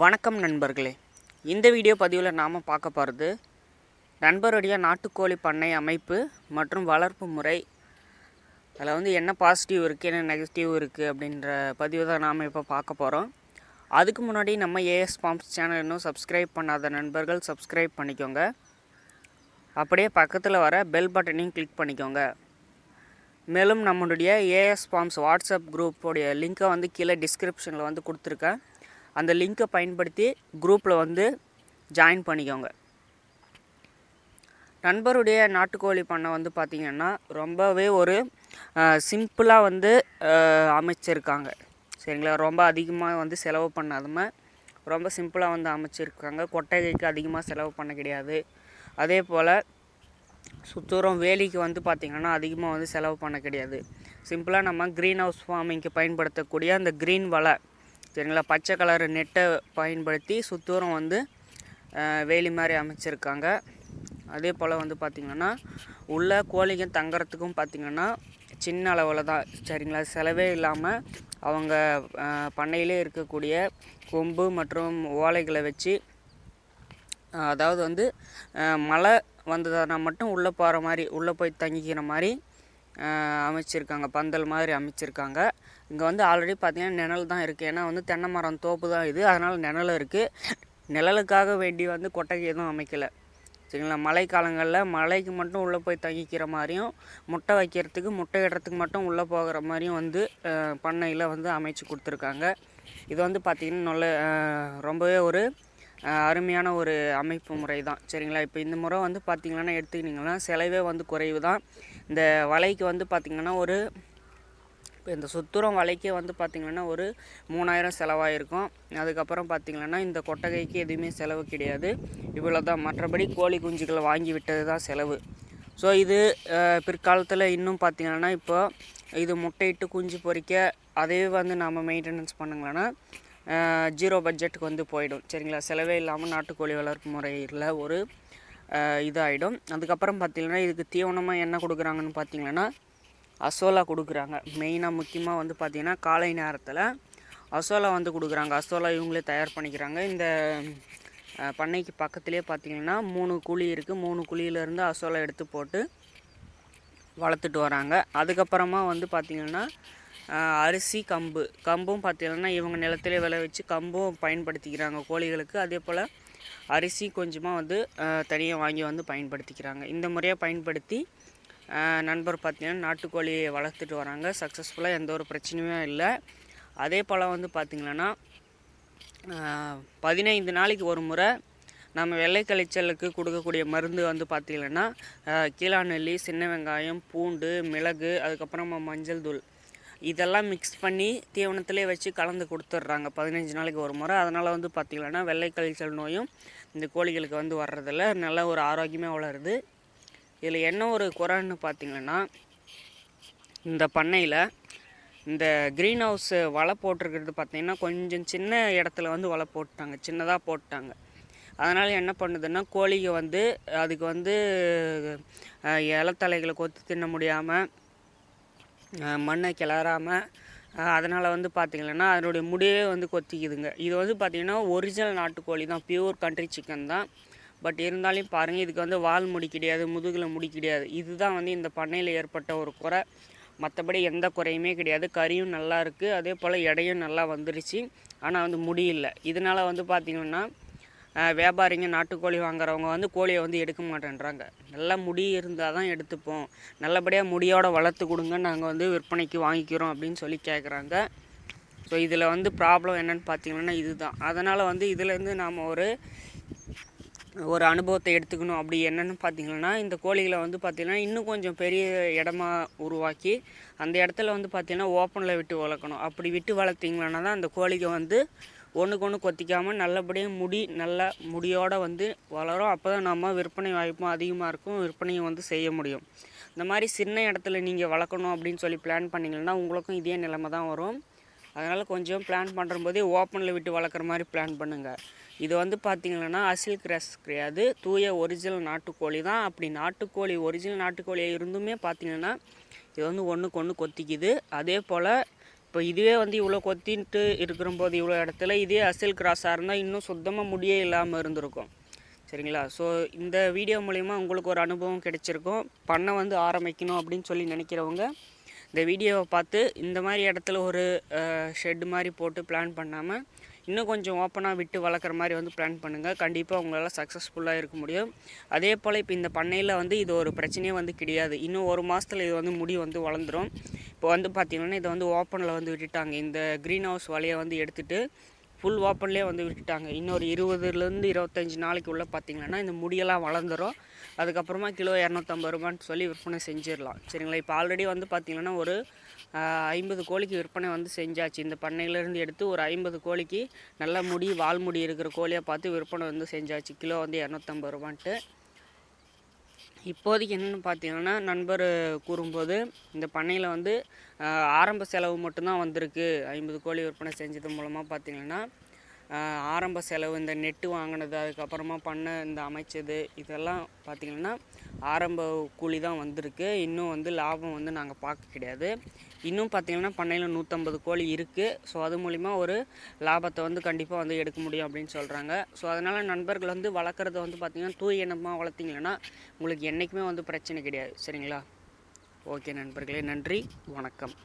வணக்கம் நண்பர்களே இந்த வீடியோ பதிவில் நாம் பார்க்க போகிறது நண்பருடைய நாட்டுக்கோழி பண்ணை அமைப்பு மற்றும் வளர்ப்பு முறை அதில் வந்து என்ன பாசிட்டிவ் இருக்குது என்ன நெகட்டிவ் இருக்குது அப்படின்ற பதிவு தான் நாம் இப்போ பார்க்க போகிறோம் அதுக்கு முன்னாடி நம்ம ஏஎஸ் பாம்ஸ் சேனல் இன்னும் சப்ஸ்கிரைப் பண்ணாத நண்பர்கள் சப்ஸ்கிரைப் பண்ணிக்கோங்க அப்படியே பக்கத்தில் வர பெல் பட்டனையும் கிளிக் பண்ணிக்கோங்க மேலும் நம்மளுடைய ஏஎஸ் பாம்ஸ் வாட்ஸ்அப் குரூப்போடைய லிங்க்கை வந்து கீழே டிஸ்கிரிப்ஷனில் வந்து கொடுத்துருக்கேன் அந்த லிங்க்கை பயன்படுத்தி குரூப்பில் வந்து ஜாயின் பண்ணிக்கோங்க நண்பருடைய நாட்டுக்கோழி பண்ணை வந்து பார்த்திங்கன்னா ரொம்பவே ஒரு சிம்பிளாக வந்து அமைச்சிருக்காங்க சரிங்களா ரொம்ப அதிகமாக வந்து செலவு பண்ணாதம ரொம்ப சிம்பிளாக வந்து அமைச்சிருக்காங்க கொட்டகைக்கு அதிகமாக செலவு பண்ண கிடையாது அதே போல் சுத்தூரம் வேலிக்கு வந்து பார்த்திங்கன்னா அதிகமாக வந்து செலவு பண்ண கிடையாது சிம்பிளாக நம்ம க்ரீன் ஹவுஸ் ஃபார்மிங்க்கு பயன்படுத்தக்கூடிய அந்த க்ரீன் வலை சரிங்களா பச்சை கலர் நெட்டை பயன்படுத்தி சுத்தூரம் வந்து வேலி மாதிரி அமைச்சிருக்காங்க அதே போல் வந்து பார்த்திங்கன்னா உள்ள கோழிங்க தங்குறதுக்கும் பார்த்திங்கன்னா சின்ன அளவில் தான் சரிங்களா செலவே இல்லாமல் அவங்க பண்ணையிலே இருக்கக்கூடிய கொம்பு மற்றும் ஓலைகளை வச்சு அதாவது வந்து மழை வந்ததுனா மட்டும் உள்ளே போகிற மாதிரி உள்ளே போய் தங்கிக்கிற மாதிரி அமைச்சிருக்காங்க பந்தல் மாதிரி அமைச்சிருக்காங்க இங்கே வந்து ஆல்ரெடி பார்த்திங்கன்னா நிழல் தான் இருக்குது ஏன்னா வந்து தென்னை மரம் தோப்பு தான் இது அதனால் நிழல் இருக்குது நிழலுக்காக வேண்டி வந்து கொட்டகை எதுவும் அமைக்கலை சரிங்களா மழை காலங்களில் மழைக்கு மட்டும் உள்ளே போய் தங்கிக்கிற மாதிரியும் முட்டை வைக்கிறதுக்கு முட்டை இடத்துக்கு மட்டும் உள்ளே போகிற மாதிரியும் வந்து பண்ணையில் வந்து அமைச்சு கொடுத்துருக்காங்க இது வந்து பார்த்திங்கன்னா நல்ல ரொம்பவே ஒரு அருமையான ஒரு அமைப்பு முறை தான் சரிங்களா இப்போ இந்த முறை வந்து பார்த்திங்கன்னா எடுத்துக்கிட்டிங்கன்னா செலவே வந்து குறைவு தான் இந்த வலைக்கு வந்து பார்த்திங்கன்னா ஒரு இப்போ இந்த சுத்துரம் வலைக்கே வந்து பார்த்திங்கன்னா ஒரு மூணாயிரம் செலவாயிருக்கும் அதுக்கப்புறம் பார்த்திங்கன்னா இந்த கொட்டகைக்கு எதுவுமே செலவு கிடையாது இவ்வளோ தான் மற்றபடி கோழி குஞ்சுகளை வாங்கி விட்டது தான் செலவு ஸோ இது பிற்காலத்தில் இன்னும் பார்த்திங்கன்னா இப்போ இது முட்டையிட்டு குஞ்சு பொறிக்க அதே வந்து நாம் மெயின்டெனன்ஸ் பண்ணுங்களேன்னா ஜீரோ பட்ஜெட்டுக்கு வந்து போயிடும் சரிங்களா செலவே இல்லாமல் நாட்டுக்கோழி வளர்ப்பு முறையில் ஒரு இதாகிடும் அதுக்கப்புறம் பார்த்திங்கன்னா இதுக்கு தீவனமாக என்ன கொடுக்குறாங்கன்னு பார்த்திங்கன்னா அசோலா கொடுக்குறாங்க மெயினாக முக்கியமாக வந்து பார்த்திங்கன்னா காலை நேரத்தில் அசோலா வந்து கொடுக்குறாங்க அசோலா இவங்களே தயார் பண்ணிக்கிறாங்க இந்த பண்ணைக்கு பக்கத்துலேயே பார்த்திங்கன்னா மூணு குழி இருக்குது மூணு குழியிலேருந்து அசோலா எடுத்து போட்டு வளர்த்துட்டு வராங்க அதுக்கப்புறமா வந்து பார்த்திங்கன்னா அரிசி கம்பு கம்பும் பார்த்திங்கன்னா இவங்க நிலத்திலே விளைவிச்சு கம்பும் பயன்படுத்திக்கிறாங்க கோழிகளுக்கு அதே போல் அரிசி கொஞ்சமாக வந்து தனியாக வாங்கி வந்து பயன்படுத்திக்கிறாங்க இந்த முறையாக பயன்படுத்தி நண்பர் பார்த்திங்கன்னா நாட்டுக்கோழியை வளர்த்துட்டு வராங்க சக்ஸஸ்ஃபுல்லாக எந்த ஒரு பிரச்சனையும் இல்லை அதே போல் வந்து பார்த்திங்கன்னா பதினைந்து நாளைக்கு ஒரு முறை நம்ம வெள்ளை கழிச்சலுக்கு கொடுக்கக்கூடிய மருந்து வந்து பார்த்திங்கன்னா கீழாநெல்லி சின்ன வெங்காயம் பூண்டு மிளகு அதுக்கப்புறமா மஞ்சள் தூள் இதெல்லாம் மிக்ஸ் பண்ணி தீவனத்திலே வச்சு கலந்து கொடுத்துட்றாங்க பதினஞ்சு நாளைக்கு ஒரு முறை அதனால் வந்து பார்த்திங்கன்னா வெள்ளை கழிச்சல் நோயும் இந்த கோழிகளுக்கு வந்து வர்றதில்ல நல்ல ஒரு ஆரோக்கியமாக வளருது இதில் என்ன ஒரு குறைன்னு பார்த்திங்கன்னா இந்த பண்ணையில் இந்த க்ரீன் ஹவுஸ் வலை போட்டிருக்கிறது பார்த்திங்கன்னா கொஞ்சம் சின்ன இடத்துல வந்து வலை போட்டாங்க சின்னதாக போட்டாங்க அதனால் என்ன பண்ணுதுன்னா கோழிகள் வந்து அதுக்கு வந்து இலத்தலைகளை கொத்து தின்ன முடியாமல் மண்ணை கிளறாமல் அதனால் வந்து பார்த்திங்கன்னா அதனுடைய முடியே வந்து கொத்திக்குதுங்க இது வந்து பார்த்திங்கன்னா ஒரிஜினல் நாட்டுக்கோழி தான் பியூர் கண்ட்ரி சிக்கன் தான் பட் இருந்தாலும் பாருங்கள் இதுக்கு வந்து வால் முடி கிடையாது முதுகில் முடி கிடையாது இதுதான் வந்து இந்த பண்ணையில் ஏற்பட்ட ஒரு குறை மற்றபடி எந்த குறையுமே கிடையாது கறியும் நல்லா இருக்குது அதே போல் எடையும் நல்லா வந்துருச்சு ஆனால் வந்து முடியல இதனால் வந்து பார்த்திங்கன்னா வியாபாரிங்க நாட்டுக்கோழி வாங்குறவங்க வந்து கோழியை வந்து எடுக்க மாட்டேன்றாங்க நல்லா முடி இருந்தால் தான் எடுத்துப்போம் நல்லபடியாக முடியோடு வளர்த்து கொடுங்க நாங்கள் வந்து விற்பனைக்கு வாங்கிக்கிறோம் அப்படின்னு சொல்லி கேட்குறாங்க ஸோ இதில் வந்து ப்ராப்ளம் என்னென்னு பார்த்தீங்கன்னா இதுதான் அதனால் வந்து இதிலேருந்து நாம் ஒரு ஒரு அனுபவத்தை எடுத்துக்கணும் அப்படி என்னென்னு பார்த்தீங்கன்னா இந்த கோழிகளை வந்து பார்த்திங்கன்னா இன்னும் கொஞ்சம் பெரிய இடமா உருவாக்கி அந்த இடத்துல வந்து பார்த்திங்கன்னா ஓப்பனில் விட்டு வளர்க்கணும் அப்படி விட்டு வளர்த்திங்கன்னா தான் அந்த கோழிக்கு வந்து ஒன்றுக்கு ஒன்று கொத்திக்காமல் நல்லபடியாக முடி நல்ல முடியோடு வந்து வளரும் அப்போ தான் நம்ம விற்பனை வாய்ப்பும் அதிகமாக இருக்கும் விற்பனையும் வந்து செய்ய முடியும் இந்த மாதிரி சின்ன இடத்துல நீங்கள் வளர்க்கணும் அப்படின்னு சொல்லி பிளான் பண்ணிங்கன்னா உங்களுக்கும் இதே நிலைமை தான் வரும் அதனால் கொஞ்சம் பிளான் பண்ணுற போதே ஓப்பனில் விட்டு வளர்க்குற மாதிரி பிளான் பண்ணுங்கள் இது வந்து பார்த்திங்கன்னா அசில் கிரஸ் கிடையாது தூய ஒரிஜினல் நாட்டுக்கோழி தான் அப்படி நாட்டுக்கோழி ஒரிஜினல் நாட்டுக்கோழியாக இருந்துமே பார்த்திங்கன்னா இது வந்து ஒன்றுக்கு ஒன்று கொத்திக்குது அதே போல் இப்போ இதுவே வந்து இவ்வளோ கொத்தின்ட்டு இருக்கிறபோது இவ்வளோ இடத்துல இதே அசல் கிராஸாக இருந்தால் இன்னும் சுத்தமாக முடியே இல்லாமல் இருந்திருக்கும் சரிங்களா ஸோ இந்த வீடியோ மூலிமா உங்களுக்கு ஒரு அனுபவம் கிடைச்சிருக்கும் பண்ணை வந்து ஆரம்பிக்கணும் அப்படின்னு சொல்லி நினைக்கிறவங்க இந்த வீடியோவை பார்த்து இந்த மாதிரி இடத்துல ஒரு ஷெட் மாதிரி போட்டு பிளான் பண்ணாமல் இன்னும் கொஞ்சம் ஓப்பனாக விட்டு வளர்க்குற மாதிரி வந்து பிளான் பண்ணுங்கள் கண்டிப்பாக உங்களால் சக்ஸஸ்ஃபுல்லாக இருக்க முடியும் அதே போல் இப்போ இந்த பண்ணையில் வந்து இது ஒரு பிரச்சனையே வந்து கிடையாது இன்னும் ஒரு மாதத்தில் இது வந்து முடி வந்து வளர்ந்துடும் இப்போ வந்து பார்த்திங்கன்னா இதை வந்து ஓப்பனில் வந்து விட்டுட்டாங்க இந்த க்ரீன் ஹவுஸ் வலையை வந்து எடுத்துகிட்டு ஃபுல் ஓப்பன்லேயே வந்து விட்டுட்டாங்க இன்னொரு இருபதுலேருந்து இருபத்தஞ்சி நாளைக்கு உள்ளே பார்த்திங்கன்னா இந்த முடியெல்லாம் வளர்ந்துடும் அதுக்கப்புறமா கிலோ இரநூத்தம்பது ரூபான்னு சொல்லி விற்பனை செஞ்சிடலாம் சரிங்களா இப்போ ஆல்ரெடி வந்து பார்த்திங்கன்னா ஒரு ஐம்பது கோழிக்கு விற்பனை வந்து செஞ்சாச்சு இந்த பண்ணையிலேருந்து எடுத்து ஒரு ஐம்பது கோழிக்கு நல்ல முடி வால்முடி இருக்கிற கோழியாக பார்த்து விற்பனை வந்து செஞ்சாச்சு கிலோ வந்து இரநூத்தம்பது ரூபான்ட்டு இப்போதைக்கு என்னென்னு பார்த்தீங்கன்னா நண்பர் கூறும்போது இந்த பண்ணையில் வந்து ஆரம்ப செலவு மட்டும்தான் வந்திருக்கு ஐம்பது கோழி விற்பனை செஞ்சது மூலமாக பார்த்தீங்கன்னா ஆரம்ப செலவு இந்த நெட்டு வாங்கினது அதுக்கப்புறமா பண்ண இந்த அமைச்சது இதெல்லாம் பார்த்திங்கன்னா ஆரம்ப கூலி தான் வந்திருக்கு இன்னும் வந்து லாபம் வந்து நாங்கள் பார்க்க கிடையாது இன்னும் பார்த்திங்கன்னா பண்ணையில் நூற்றம்பது கோழி இருக்குது ஸோ அது மூலிமா ஒரு லாபத்தை வந்து கண்டிப்பாக வந்து எடுக்க முடியும் அப்படின்னு சொல்கிறாங்க ஸோ அதனால் நண்பர்கள் வந்து வளர்க்குறத வந்து பார்த்திங்கன்னா தூய் இனமாக வளர்த்திங்கன்னா உங்களுக்கு என்றைக்குமே வந்து பிரச்சனை கிடையாது சரிங்களா ஓகே நண்பர்களே நன்றி வணக்கம்